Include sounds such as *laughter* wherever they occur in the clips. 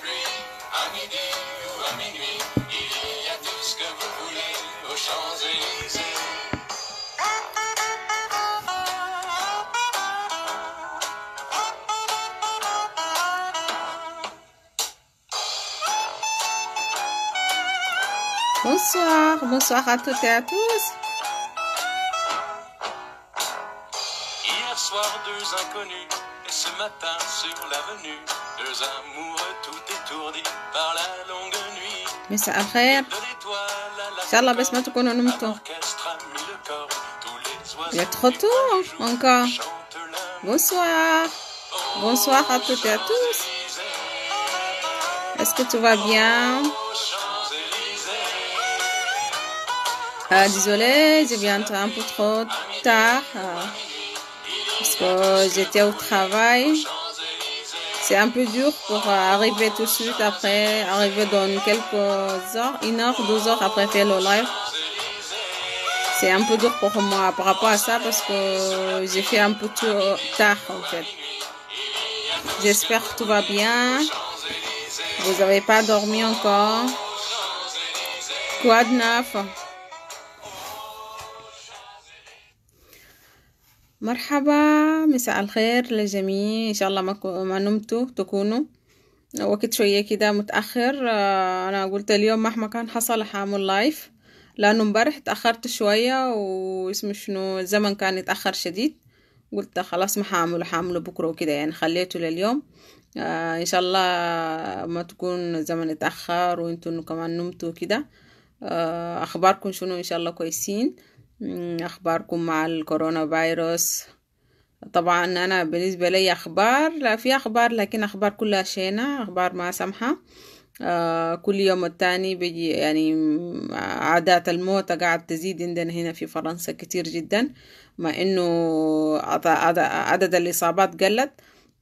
pluie, à midi ou à minuit, il y a tout ce que vous voulez aux Champs-Élysées. Bonsoir, bonsoir à toutes et à tous. Hier soir, deux inconnus, et ce matin sur l'avenue, deux amoureux mais ça après, Inch'Allah, baisse Il est trop tôt hein, encore. Bonsoir. Oh, Bonsoir à toutes et à tous. Est-ce que tout va bien? Ah, désolé j'ai bien entré un peu trop tard euh, parce que j'étais au travail. C'est un peu dur pour euh, arriver tout de suite après, arriver dans quelques heures, une heure, deux heures après faire le live. C'est un peu dur pour moi par rapport à ça parce que j'ai fait un peu trop tard en fait. J'espère que tout va bien. Vous n'avez pas dormi encore. Quoi de neuf مرحبا مساء الخير للجميع ان شاء الله ما, كو... ما نمتوا تكونوا وقت شويه كده متاخر آه، انا قلت اليوم مهما كان حصل حامل لايف لانه امبارح اتاخرت شويه واسمه شنو الزمن كان اتاخر شديد قلت خلاص ما هعمله هعمله بكره وكده يعني خليته لليوم آه ان شاء الله ما تكون الزمن اتاخر وانتوا كمان نمتوا كده آه اخباركم شنو ان شاء الله كويسين اخباركم مع الكورونا فيروس طبعا انا بالنسبه لي اخبار لا في اخبار لكن اخبار كلها شينه اخبار ما سمحه آه كل يوم التاني بيجي يعني عادات الموت قاعد تزيد عندنا هنا في فرنسا كتير جدا مع انه عدد الاصابات قلت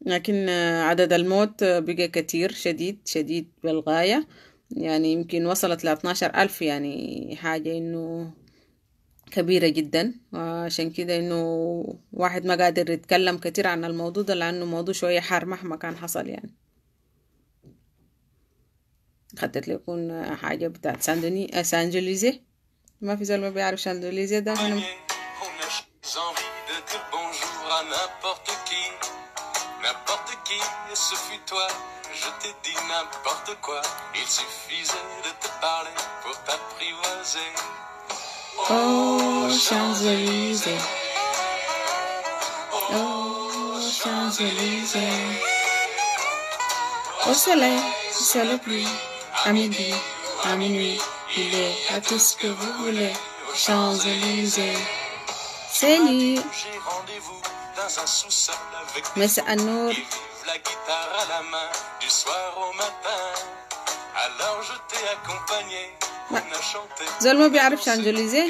لكن آه، عدد الموت بقى كتير شديد شديد بالغاية يعني يمكن وصلت ل ألف يعني حاجة إنه كبيرة جدا آه، عشان كده انه واحد ما قادر يتكلم كتير عن الموضوع ده لانه موضوع شوية حار مهما كان حصل يعني لي يكون حاجة بتاعت ساندوني آه، سانجليزي ما في زول ما بيعرف ساندوليزي ده انا n'importe quoi. Il suffisait de te parler pour t'apprivoiser. Oh, Champs-Élysées. Oh, Champs-Élysées. Au soleil, sous la pluie, à midi, à minuit, il est à tout ce que vous voulez, Champs-Élysées. rendez Mais c'est un vive La guitare à la main, du soir au matin. Alors je t'ai accompagné زول ما بيعرفش انجليزي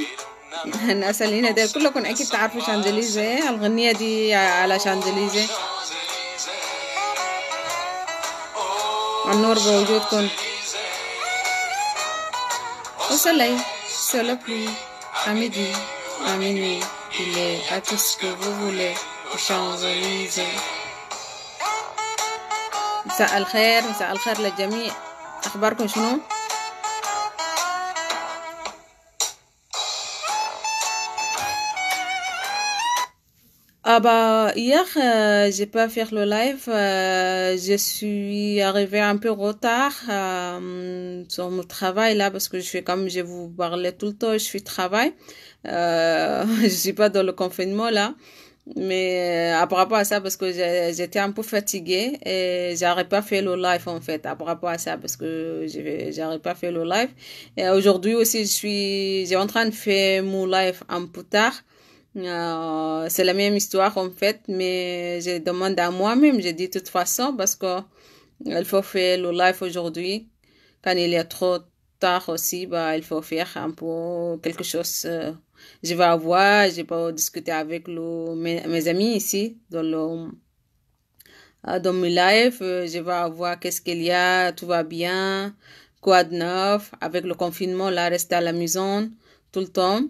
احنا هنا ده كلكم اكيد تعرفوا شانزليزيه الغنيه دي على شانزليزيه النور بوجودكم وصلي سولا بلي amidi amini il est à tout مساء الخير مساء الخير للجميع اخباركم شنو Ah bah hier je euh, j'ai pas fait le live, euh, je suis arrivée un peu en retard euh, sur mon travail là parce que je suis comme je vous parlais tout le temps, je suis travail, *laughs* je suis pas dans le confinement là, mais à rapport à ça parce que j'étais un peu fatiguée et j'aurais pas fait le live en fait à rapport à ça parce que je j'aurais pas fait le live. Et aujourd'hui aussi je suis, j'ai en train de faire mon live un peu tard. Euh, c'est la même histoire en fait, mais je demande à moi-même, je dis de toute façon parce que il faut faire le live aujourd'hui. Quand il est trop tard aussi, bah, il faut faire un peu quelque chose. Euh, je vais avoir, je vais discuter avec mes, amis ici dans le euh, dans live. Je vais avoir qu'est-ce qu'il y a, tout va bien, quoi de neuf avec le confinement, là, rester à la maison tout le temps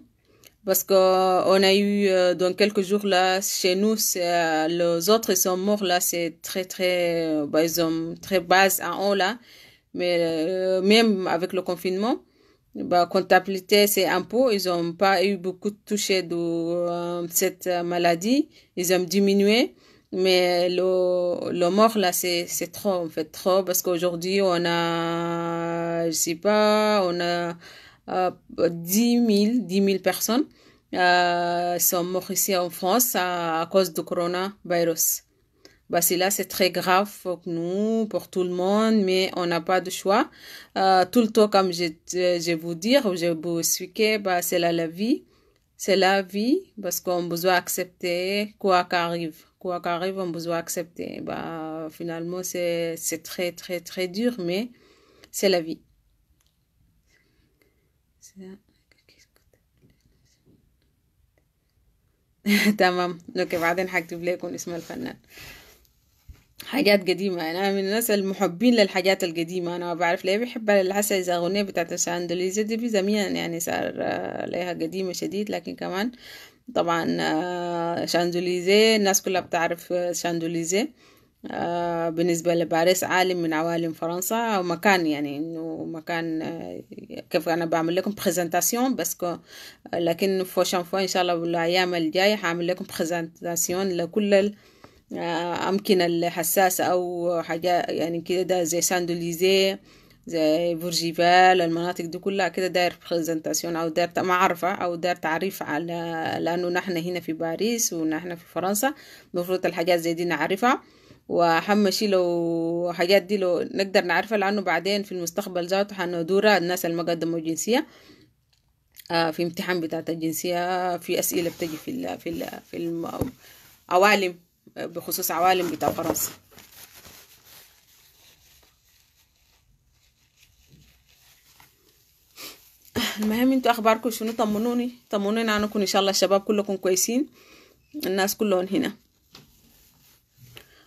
parce que euh, on a eu euh, dans quelques jours là chez nous euh, les autres sont morts là c'est très très bas, ils ont très bas à haut là mais même avec le confinement bah comptabilité c'est un ils ont pas eu beaucoup de touchés de cette maladie ils ont diminué mais le, le mort là c'est c'est trop en fait trop parce qu'aujourd'hui on a je sais pas on a 10 euh, 000, personnes euh, sont mortes ici en France à, cause du coronavirus. Bah, là, c'est très grave pour nous, pour tout le monde, mais on n'a pas de choix. Euh, tout le temps, comme je, je vous dire, je vous expliquer, bah, c'est là la vie. C'est la vie parce qu'on besoin accepter quoi qu'arrive. Quoi qu'arrive, on besoin accepter. Bah, finalement, c'est très, très, très dur, mais c'est la vie. *laughs* تمام اوكي بعدين هكتب لكم اسم الفنان حاجات قديمة أنا من الناس المحبين للحاجات القديمة أنا ما بعرف ليه بحب للحسن إذا أغنية بتاعت الشاندوليزة دي زمان يعني صار آه، لها قديمة شديد لكن كمان طبعا آه، شاندوليزي الناس كلها بتعرف آه، شاندوليزي آه، بالنسبة لباريس عالم من عوالم فرنسا ومكان يعني إنه مكان آه، كيف أنا بعمل لكم برزنتاسيون بس لكن فوشان فو إن شاء الله بالأيام الجاية حعمل لكم برزنتاسيون لكل الأمكنة آه، الحساسة أو حاجة يعني كده زي ساندوليزي زي برجيفال المناطق دي كلها كده داير برزنتاسيون او داير معرفة او داير تعريف على لانه نحن هنا في باريس ونحن في فرنسا المفروض الحاجات زي دي نعرفها وحمشي لو حاجات دي لو نقدر نعرفها لأنه بعدين في المستقبل ذاته حندورها الناس اللي ما قدموا جنسية آه، في امتحان بتاعت الجنسية في أسئلة بتجي في ال في ال في العوالم بخصوص عوالم بتاع فرنسا المهم انتوا اخباركم شنو طمنوني طمنوني عنكم ان شاء الله الشباب كلكم كويسين الناس كلهم هنا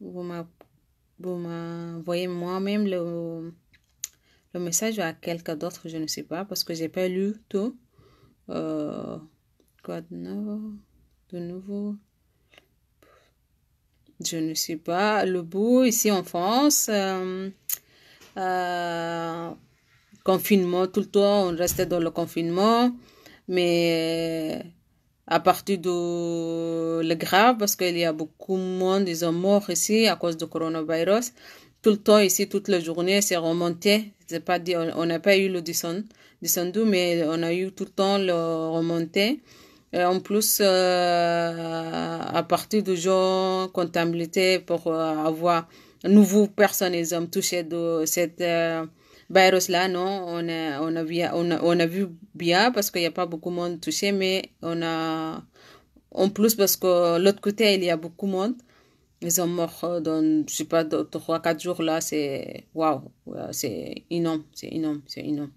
vous m'envoyez moi-même le, le, message à quelqu'un d'autre, je ne sais pas, parce que j'ai pas lu tout. Euh, quoi de nouveau De nouveau Je ne sais pas. Le bout ici en France. Euh, euh, confinement tout le temps, on restait dans le confinement, mais à partir de le grave parce qu'il y a beaucoup moins des hommes morts ici à cause du coronavirus. Tout le temps ici, toute la journée, c'est remonté. C'est pas dit, on n'a pas eu le descendu, mais on a eu tout le temps le remonté. en plus, euh, à partir du jour comptabilité pour euh, avoir nouveau personnes, les hommes touchés de cette euh, virus là non, on a, on, vu, on, a, on a vu bien parce qu'il n'y a pas beaucoup de monde touché, mais on a. En plus, parce que l'autre côté, il y a beaucoup de monde. Ils ont morts dans, je sais pas, 3-4 jours là, c'est. Waouh! C'est énorme, c'est énorme, c'est énorme.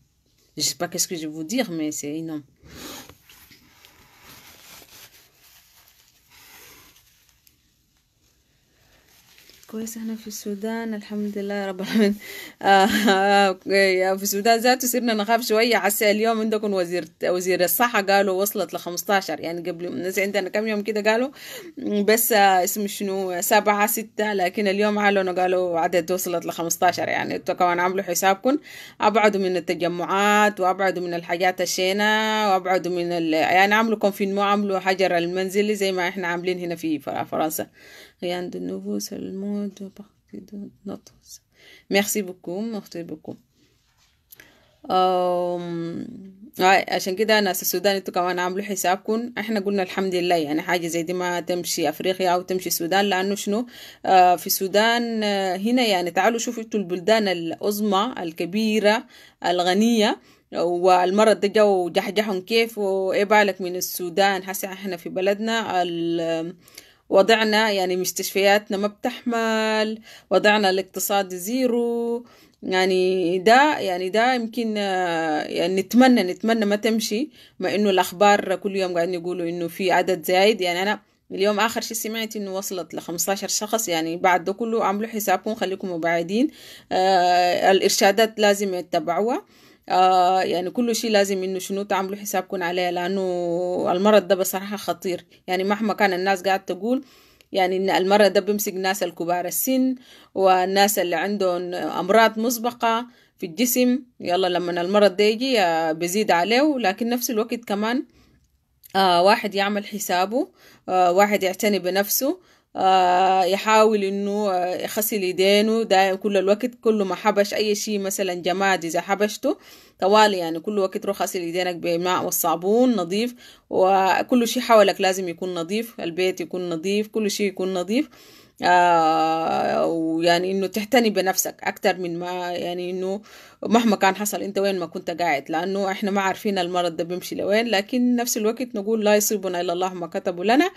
Je sais pas qu'est-ce que je vais vous dire, mais c'est énorme. كويسة هنا في السودان الحمد لله رب العالمين آه، *laughs* يعني في السودان ذاته صرنا نخاف شوية عسى اليوم عندكم وزير وزير الصحة قالوا وصلت ل 15 يعني قبل الناس عندنا كم يوم كده قالوا بس آه، اسم شنو سبعة ستة لكن اليوم أعلنوا قالوا عدد وصلت ل 15 يعني انتوا كمان عملوا حسابكم أبعدوا من التجمعات وأبعدوا من الحاجات الشينة وأبعدوا من ال... يعني عملوا كونفينمون عملوا حجر المنزلي زي ما احنا عاملين هنا في فرنسا rien de nouveau, seulement de partir de notre. Merci beaucoup, merci beaucoup. عشان كده ناس السودان انتوا كمان عاملوا حسابكم احنا قلنا الحمد لله يعني حاجه زي دي ما تمشي افريقيا او تمشي السودان لانه شنو آه في السودان آه هنا يعني تعالوا شوفوا انتوا البلدان العظمى الكبيره الغنيه والمرض ده جو جحجحهم كيف وايه بالك من السودان هسه احنا في بلدنا وضعنا يعني مستشفياتنا ما بتحمل وضعنا الاقتصاد زيرو يعني ده يعني ده يمكن آه، يعني نتمنى نتمنى ما تمشي ما انه الاخبار كل يوم قاعدين يقولوا انه في عدد زايد يعني انا اليوم اخر شيء سمعت انه وصلت ل 15 شخص يعني بعد ده كله عملوا حسابكم خليكم مبعدين آه الارشادات لازم يتبعوها آه، يعني كل شيء لازم انه شنو تعملوا حسابكم عليه لانه المرض ده بصراحه خطير يعني مهما كان الناس قاعده تقول يعني ان المرض ده بيمسك الناس الكبار السن والناس اللي عندهم امراض مسبقه في الجسم يلا لما المرض ده يجي آه، بزيد عليه لكن نفس الوقت كمان آه واحد يعمل حسابه آه واحد يعتني بنفسه آه، يحاول انه آه، يغسل يدينه دائما كل الوقت كل ما حبش اي شيء مثلا جماد اذا حبشته طوالي يعني كل وقت روح غسل يدينك بالماء والصابون نظيف وكل شيء حولك لازم يكون نظيف البيت يكون نظيف كل شيء يكون نظيف آه، ويعني انه تحتني بنفسك اكثر من ما يعني انه مهما كان حصل انت وين ما كنت قاعد لانه احنا ما عارفين المرض ده بيمشي لوين لكن نفس الوقت نقول لا يصيبنا الا الله ما كتبه لنا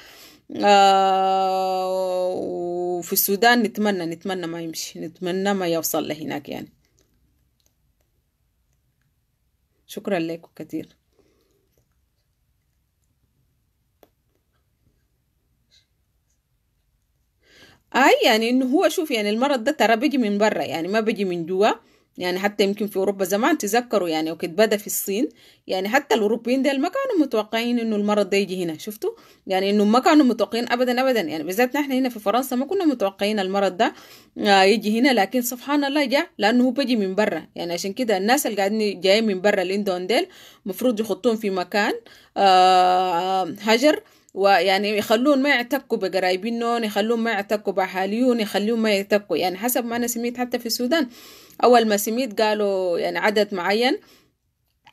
آه، وفي السودان نتمنى نتمنى ما يمشي نتمنى ما يوصل لهناك يعني شكرا لكم كثير اي يعني انه هو شوف يعني المرض ده ترى بيجي من برا يعني ما بيجي من جوا يعني حتى يمكن في اوروبا زمان تذكروا يعني وقت بدا في الصين يعني حتى الاوروبيين ديل ما كانوا متوقعين انه المرض ده يجي هنا شفتوا يعني انه ما كانوا متوقعين ابدا ابدا يعني بالذات نحن هنا في فرنسا ما كنا متوقعين المرض ده آه، يجي هنا لكن سبحان الله جاء لانه هو بيجي من برا يعني عشان كده الناس اللي قاعدين جايين من برا لندن ديل المفروض يحطوهم في مكان آه، آه، هجر ويعني يخلون ما يعتقوا بقرايبينهم يخلون ما يعتقوا بحاليون يخلون ما يعتقوا يعني حسب ما أنا سميت حتى في السودان أول ما سميت قالوا يعني عدد معين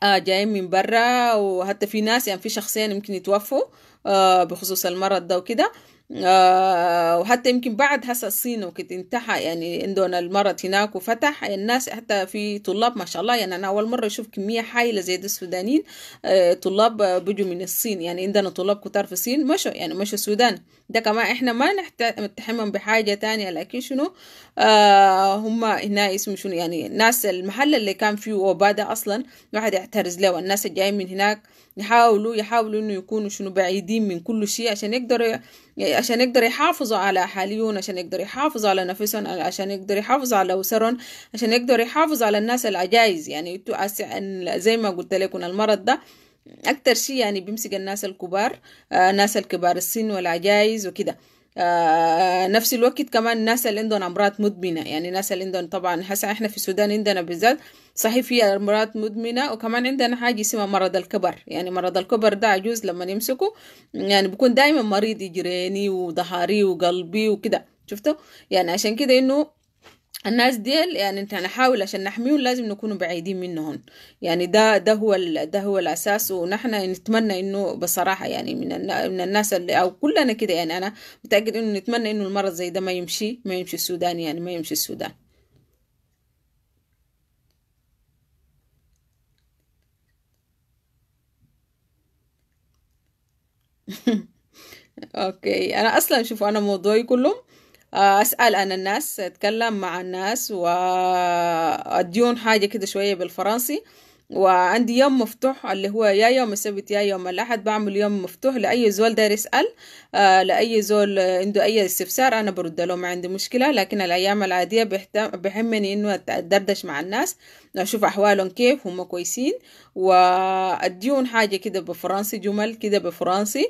آه جايين من برا وحتى في ناس يعني في شخصين يمكن يتوفوا آه بخصوص المرض ده وكده آه، وحتى يمكن بعد هسه الصين وقت انتهى يعني عندنا المرض هناك وفتح الناس حتى في طلاب ما شاء الله يعني انا اول مره اشوف كميه حايله زي السودانيين آه، طلاب بيجوا من الصين يعني عندنا طلاب كتار في الصين مشوا يعني مشوا السودان ده كمان احنا ما نتحمم بحاجه تانية لكن شنو آه هم هنا اسمه شنو يعني الناس المحل اللي كان فيه وباء ده اصلا الواحد يعترض له والناس الجايين من هناك يحاولوا يحاولوا انه يكونوا شنو بعيدين من كل شيء عشان يقدروا يعني عشان يقدر يحافظوا على حاليون عشان يقدر يحافظوا على نفسهم عشان يقدر يحافظوا على اسرهم عشان يقدر يحافظوا على الناس العجايز يعني زي ما قلت لكم المرض ده اكتر شيء يعني بيمسك الناس الكبار آه ناس الكبار السن والعجايز وكده آه نفس الوقت كمان الناس اللي عندهم امراض مدمنه يعني الناس اللي عندهم طبعا هسه احنا في السودان عندنا بالذات صحيح في امراض مدمنه وكمان عندنا حاجه اسمها مرض الكبر يعني مرض الكبر ده عجوز لما يمسكه يعني بكون دايما مريض يجريني وظهري وقلبي وكده شفتوا يعني عشان كده انه الناس ديل يعني انت نحاول عشان نحميهم لازم نكون بعيدين منهم يعني ده ده هو ده هو الاساس ونحن نتمنى انه بصراحه يعني من من الناس اللي او كلنا كده يعني انا متاكد انه نتمنى انه المرض زي ده ما يمشي ما يمشي السودان يعني ما يمشي السودان *laughs* اوكي انا اصلا شوفوا انا موضوعي كلهم آه، أسأل أنا الناس أتكلم مع الناس وأديون حاجة كده شوية بالفرنسي وعندي يوم مفتوح اللي هو يا يوم السبت يا يوم الأحد بعمل يوم مفتوح لأي زول داير يسأل آه، لأي زول عنده أي استفسار أنا برد له ما عندي مشكلة لكن الأيام العادية بهمني إنه أتدردش مع الناس أشوف أحوالهم كيف هم كويسين وأديون حاجة كده بفرنسي جمل كده بفرنسي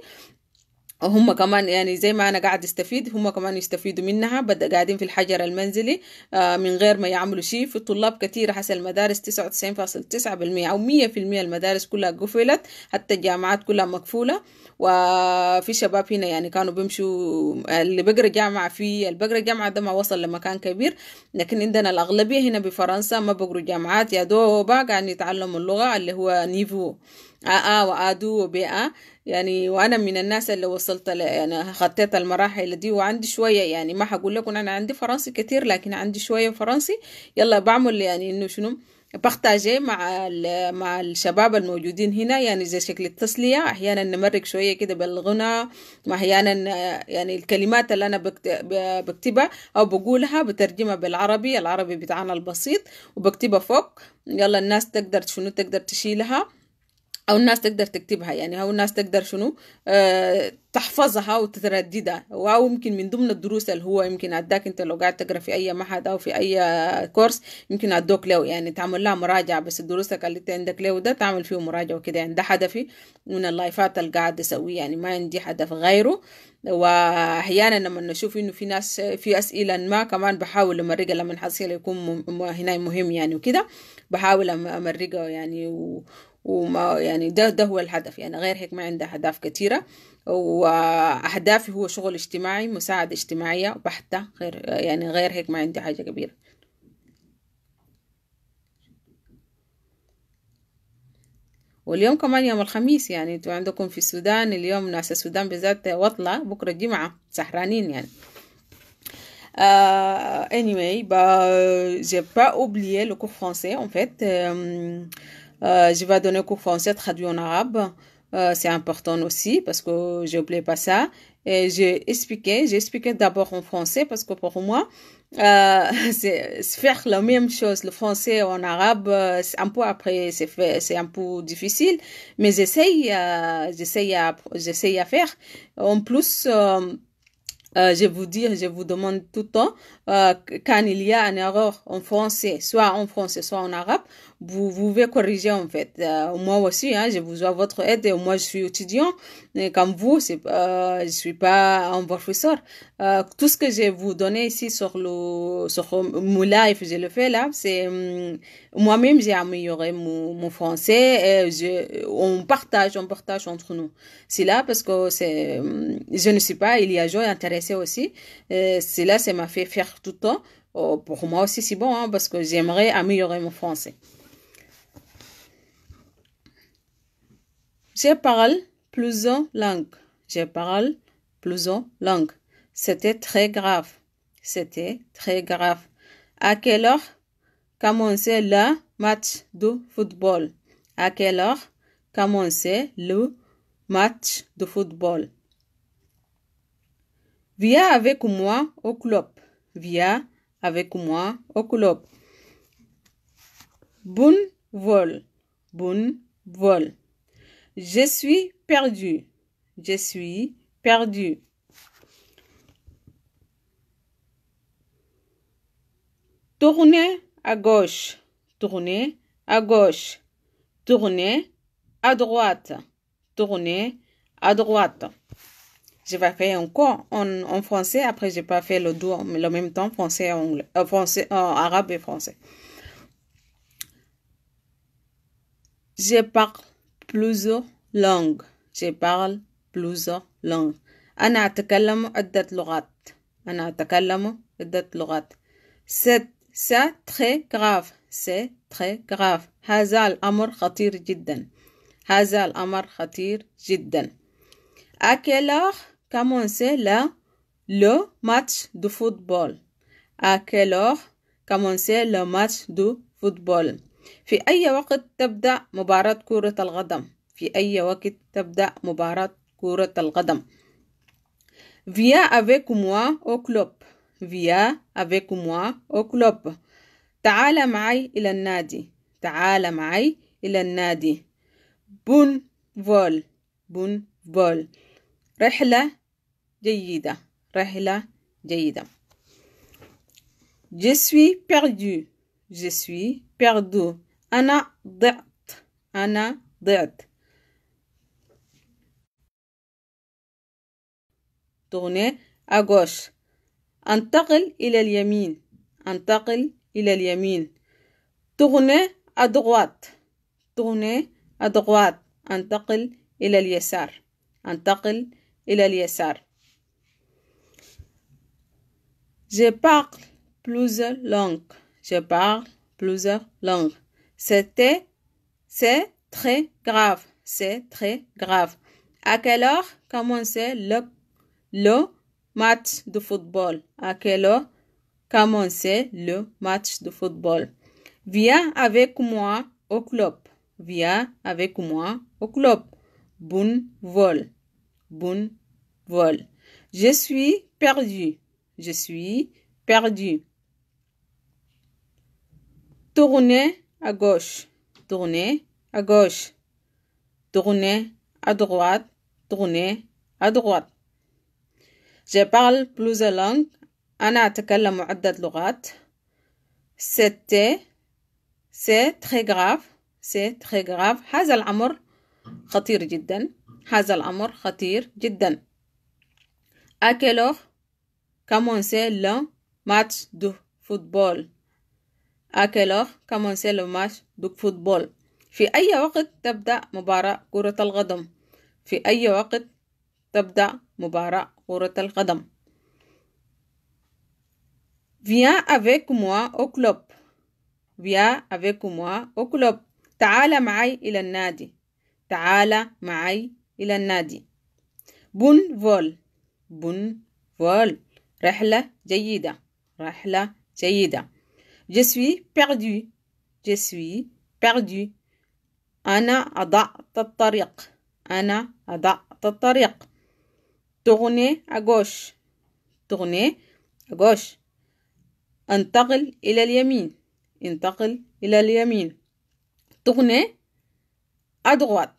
هم كمان يعني زي ما انا قاعد استفيد هم كمان يستفيدوا منها بدا قاعدين في الحجر المنزلي آه، من غير ما يعملوا شيء في طلاب كثير حسب المدارس 99.9% او 100% المدارس كلها قفلت حتى الجامعات كلها مقفوله وفي شباب هنا يعني كانوا بيمشوا اللي بقرا جامعه في البقرة جامعه ده ما وصل لمكان كبير لكن عندنا الاغلبيه هنا بفرنسا ما بقروا جامعات يا دوبا قاعدين يعني يتعلموا اللغه اللي هو نيفو ا آآ وآدو ا يعني وانا من الناس اللي وصلت يعني خطيت المراحل دي وعندي شويه يعني ما حقول لكم انا عندي فرنسي كتير لكن عندي شويه فرنسي يلا بعمل يعني انه شنو بختاجي مع مع الشباب الموجودين هنا يعني زي شكل التسلية أحيانا نمرق شوية كده بالغنى وأحيانا يعني الكلمات اللي أنا بكتبها أو بقولها بترجمها بالعربي العربي بتاعنا البسيط وبكتبها فوق يلا الناس تقدر شنو تقدر تشيلها او الناس تقدر تكتبها يعني او الناس تقدر شنو أه تحفظها وتترددها او يمكن من ضمن الدروس اللي هو يمكن اداك انت لو قاعد تقرا في اي معهد او في اي كورس يمكن ادوك له يعني تعمل لها مراجعه بس دروسك اللي انت عندك له ده تعمل فيه مراجعه وكده يعني ده هدفي من اللايفات اللي قاعد اسويه يعني ما عندي هدف غيره واحيانا لما نشوف انه في ناس في اسئله ما كمان بحاول امرقها لما حصل يكون هنا مهم يعني وكده بحاول امرقها يعني و... وما يعني ده ده هو الهدف يعني غير هيك ما عنده أهداف كثيرة وأهدافي هو شغل اجتماعي مساعدة اجتماعية بحتة غير يعني غير هيك ما عندي حاجة كبيرة واليوم كمان يوم الخميس يعني انتوا عندكم في السودان اليوم ناس السودان بالذات وطلة بكرة الجمعة سهرانين يعني آه anyway, bah, j'ai pas اوبليي لو كو فرونسي ان فيت Euh, je vais donner cours français traduit en arabe. Euh, c'est important aussi parce que je n'oublie pas ça. Et j'ai expliqué, j'ai expliqué d'abord en français parce que pour moi, euh, *laughs* c'est faire la même chose, le français en arabe, un peu après, c'est un peu difficile, mais j'essaye, j'essaye à, faire. En plus, je vous dis, je vous demande tout le temps, quand il y a une erreur en français, soit en français, soit en arabe, vous, pouvez corriger en fait. Euh, moi aussi, hein, j'ai besoin de votre aide. moi, je suis étudiant comme vous, c'est, ne euh, je suis pas un professeur. Euh, tout ce que je vais vous donner ici sur le sur mon live, je le fais là, c'est hum, moi-même j'ai amélioré mon, français et je, on partage, on partage entre nous. C'est là parce que c'est, hum, je ne suis pas, il y a gens intéressés aussi. C'est là, ça m'a fait faire tout le temps. Oh, pour moi aussi, c'est bon, hein, parce que j'aimerais améliorer mon français. Je parle plusieurs langues. Je parle plusieurs langues. C'était très grave. C'était très grave. À quelle heure commençait le match de football? À quelle heure commençait le match de football? Viens avec moi au club. Viens avec moi au club. Bon vol. Bon vol. Je suis perdu. Je suis perdu. Tournez à gauche. Tournez à gauche. Tournez à droite. Tournez à droite. Je vais faire encore en, français. Après, je pas fait le Mais en le même temps, français, anglais, euh, français euh, arabe et français. Je parle plusieurs langues. Je parle plusieurs langues. أنا أتكلم عدة لغات. أنا أتكلم عدة لغات. C'est très grave. C'est très grave. هذا الأمر خطير جدا. هذا الأمر خطير جدا. À quelle heure commence la le match de football? À quelle heure commence le match de football? في أي وقت تبدأ مباراة كرة القدم في أي وقت تبدأ مباراة كرة القدم via avec moi au club. via avec moi au club. تعال معي إلى النادي. تعال معي إلى النادي. بون فول بون فول رحلة جيدة رحلة جيدة Je suis perdu je suis perdu. Anna droite, Anna Tournez à gauche. Entraînez il al yamin. en il Tournez à droite. Tournez à droite. Antakel il à yassar. Antakel il Je parle plusieurs langues. Je parle plusieurs langues. C'était, c'est très grave. C'est très grave. À quelle heure commençait le, le match de football? À quelle heure commençait le match de football? Viens avec moi au club. Viens avec moi au club. Bon vol. Bon vol. Je suis perdu. Je suis perdu. Tourner à gauche. Tourner à gauche. Tourner à droite. Tourner à droite. Je parle plusieurs langues. أنا أتكلم عدة لغات. C'était. C'est très grave. C'est très grave. هذا الأمر خطير جدا. هذا الأمر خطير جدا. À quelle heure commençait le match de football? أكلوف quelle heure دوك فوتبول في أي وقت تبدأ مباراة كرة القدم في أي وقت تبدأ مباراة كرة القدم Viens avec moi au club Viens avec moi au club تعال معي إلى النادي تعال معي إلى النادي بون فول بون فول رحلة جيدة رحلة جيدة Je suis perdu. Je suis perdu. أنا أضعت الطريق. أنا أضعت الطريق. تغني à gauche. Tourner à gauche. انتقل إلى اليمين. انتقل إلى اليمين. تغني à droite.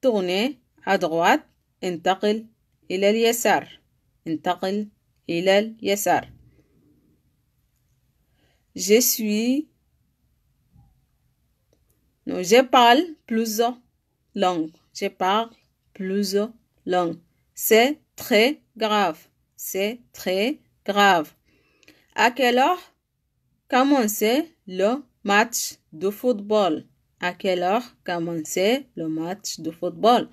Tourner à droite. انتقل إلى اليسار. انتقل إلى اليسار. Je suis. je parle plusieurs langues. Je parle plusieurs langues. C'est très grave. C'est très grave. À quelle heure commence le match de football? À quelle heure commence le match de football?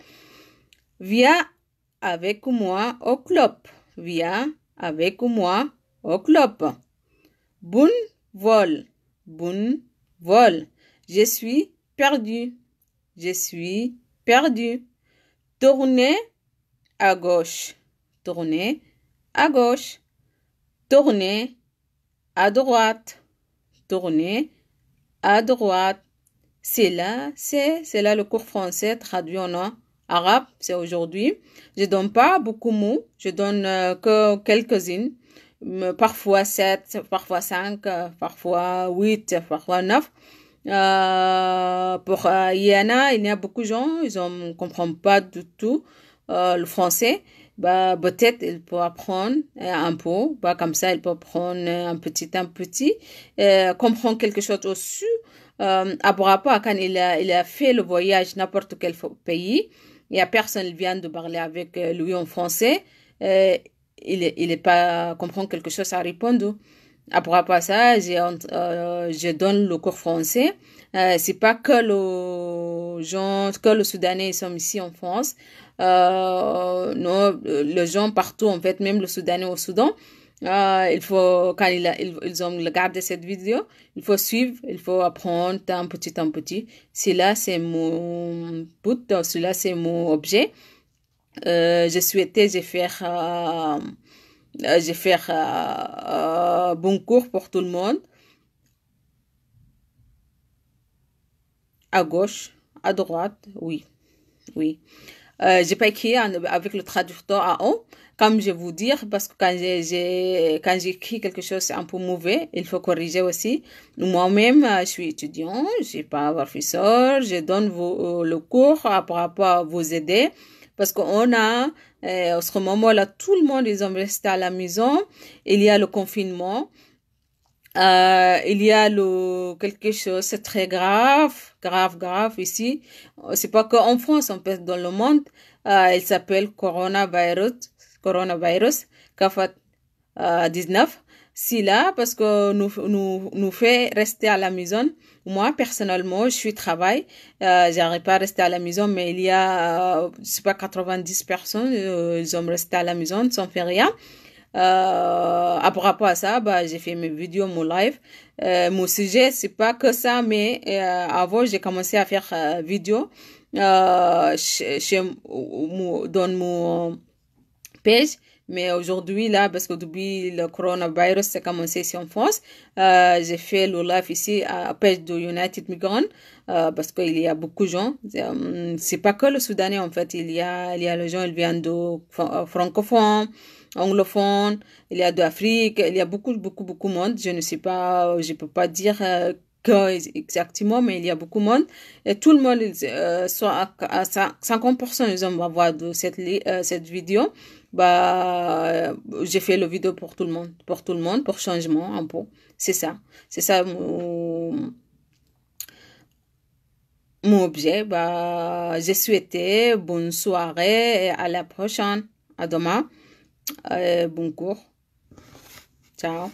Viens avec moi au club. Viens avec moi au club. Bon vol, bun, vol. Je suis perdu, je suis perdu. Tournez à gauche, tournez à gauche. Tournez à droite, tournez à droite. C'est là, c'est, c'est là le cours français traduit en arabe, c'est aujourd'hui. Je donne pas beaucoup de mots, je donne euh, que quelques-unes. Euh, parfois 7, parfois 5, euh, parfois 8, parfois 9. Euh, pour Yana, il y a, il a beaucoup de gens, ils ne comprennent pas du tout le français. Bah, peut-être il peut apprendre un peu, bah, comme ça ils peut apprendre un petit un petit, comprendre quelque chose au-dessus. à Borapa, quand il a, il a fait le voyage n'importe quel pays, il n'y a personne qui vient de parler avec lui en français il n'est pas comprendre quelque chose à répondre. Après de ça, euh, je donne le cours français. Euh, c'est pas que le gens, que le Soudanais ils sont ici en France. Euh, non, les gens partout en fait, même le Soudanais au Soudan. il faut quand ils, il, ils ont regardé cette vidéo, il faut suivre, il faut apprendre un petit en petit. Cela c'est mon but, cela c'est mon objet. Euh, je souhaitais faire euh, euh faire euh, bon cours pour tout le monde à gauche à droite oui oui j'ai pas écrit avec le traducteur à haut comme je vous dire parce que quand j'ai quand j'écris quelque chose un peu mauvais il faut corriger aussi moi-même je suis étudiant j'ai pas professeur je donne le cours pour, pour vous aider parce qu'on a, en euh, ce moment-là, tout le monde, ils ont resté à la maison. Il y a le confinement. Euh, il y a le, quelque chose, c'est très grave, grave, grave ici. C'est pas qu'en France, on pense dans le monde. Euh, il s'appelle coronavirus, coronavirus, covid 19. C'est là, parce que nous, nous, nous fait rester à la maison. Moi, personnellement, je suis travail. je euh, J'arrive pas à rester à la maison, mais il y a, euh, je sais pas, 90 personnes, euh, ils ont resté à la maison sans faire rien. à propos rapport à ça, bah, j'ai fait mes vidéos, mon live. mon sujet, c'est pas que ça, mais avant, j'ai commencé à faire vidéo chez, dans mon page. Mais aujourd'hui, là, parce que depuis le coronavirus, c'est commencé ici en France, euh, j'ai fait le live ici à Pêche de United Migrants euh, parce qu'il y a beaucoup de gens. Euh, c'est pas que le Soudanais, en fait. Il y a, il y a les gens, ils viennent de euh, francophones anglophones, il y a d'Afrique, il y a beaucoup, beaucoup, beaucoup de monde. Je ne sais pas, je peux pas dire exactement, mais il y a beaucoup de monde. Et tout le monde, euh, soit à, 50% ils ont vont voir de cette, euh, cette vidéo. Bah, euh, j'ai fait le vidéo pour tout le monde, pour tout le monde, pour changement un peu. C'est ça. C'est ça mon, mon objet. Bah, j'ai souhaité bonne soirée et à la prochaine. À demain. bon cours. Ciao.